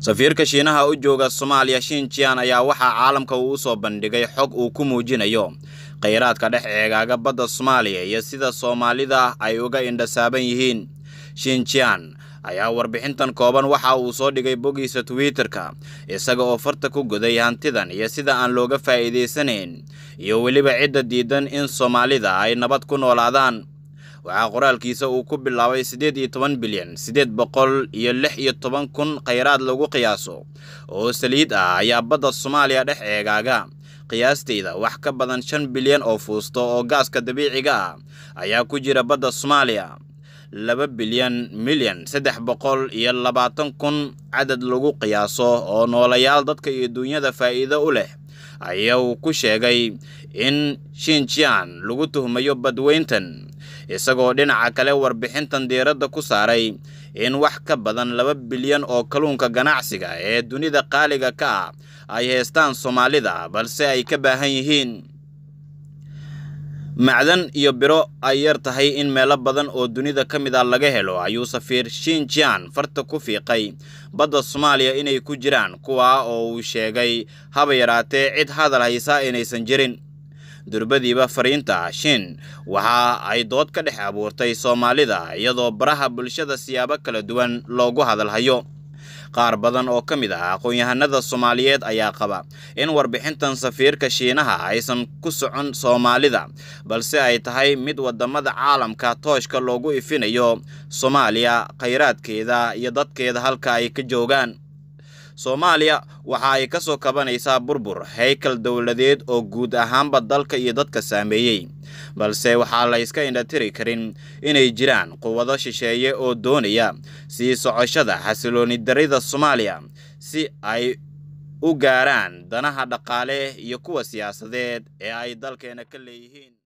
safiirka shiinaha u jooga soomaaliya shinjian ayaa waxaa caalamka uu u soo bandhigay xog uu ku muujinayo khayraadka dhex eegaaga badda soomaaliya iyo sida soomaalida ay uga indhasaaban yihiin shinjian ayaa warbixintan kooban waxa uu soo dhigay bogiisa twitter-ka isaga oo farta ku guday hantidan iyo sida aan looga faa'iidaysanayn iyo weliba cidda diidan in soomaalida ay nabad ku noolaadaan waxaa qoraalkiisa uu ku bilaabay siddeed iyo toban bilyan siddeed boqol iyo lix iyo toban kun khayraad lagu qiyaaso oo saliid ah ayaa badda soomaaliya dhex eegaaga qiyaastayda wax ka badan shan bilyan oo fuusto oo gaaska dabiiciga ah ayaa ku jira badda soomaaliya laba bilyan milyan saddex boqol iyo labaatan kun cadad lagu qiyaaso oo noolayaal dadka iyo duunyada faa'iido u leh ayuu ku sheegay in shinjian lagu tuhmayo badweyntan isagoo dhinaca kale warbixintan diiradda ku saaray in wax ka badan laba bilyan oo kalluunka ganacsiga ee dunida qaaliga ka ah ay haystaan soomaalida balse ay ka baahan yihiin macdan iyo biro ay yar tahay in meelo badan oo dunida ka mid a ah laga helo ayuu safiir shinjian farta ku fiiqay badda soomaaliya inay ku jiraan kuwa oo uu sheegay haba yaraatee cid hadal haysa inaysan jirin durbadiiba fariinta cashin waxa ay dood ka dhex abuurtay soomaalida iyadoo baraha bulshada siyaabo kala duwan loogu hadalhayo qaar badan oo ka mid ah aqoon-yahanada soomaaliyeed ayaa qaba in warbixintan safiirka shiinaha aysan ku socon soomaalida balse ay tahay mid wadamada caalamka tooshka loogu ifinayo soomaaliya khayraadkeeda iyo dadkeeda halka ay ka joogaan soomaaliya waxa ay ka soo kabanaysaa burbur heykal dawladeed oo guud ahaanba dalka iyo dadka saameeyey balse waxaa la yska indhatiri karin inay jiraan quwado shisheeye oo doonaya sii socoshada xasilooni darida soomaaliya si ay u gaaraan danaha dhaqaale iyo kuwa siyaasadeed ee ay dalkeena ka leeyihiin